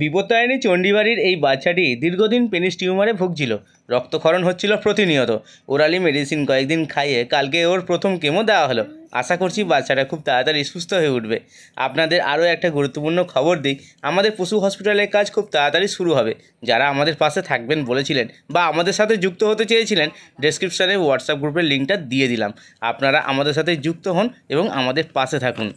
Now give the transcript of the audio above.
বিপত্তায়নী চণ্ডীবাড়ির এই বাচ্চাটি দীর্ঘদিন পেনিস টিউমারে ভুগছিল রক্তক্ষরণ হচ্ছিল প্রতিনিয়ত ওরালি মেডিসিন কয়েকদিন খাইয়ে কালকে ওর প্রথম কেমো দেওয়া হলো আশা করছি বাচ্চাটা খুব তাড়াতাড়ি সুস্থ হয়ে উঠবে আপনাদের আরও একটা গুরুত্বপূর্ণ খবর দিই আমাদের পশু হসপিটালের কাজ খুব তাড়াতাড়ি শুরু হবে যারা আমাদের পাশে থাকবেন বলেছিলেন বা আমাদের সাথে যুক্ত হতে চেয়েছিলেন ডেসক্রিপশানে হোয়াটসঅ্যাপ গ্রুপের লিঙ্কটা দিয়ে দিলাম আপনারা আমাদের সাথে যুক্ত হন এবং আমাদের পাশে থাকুন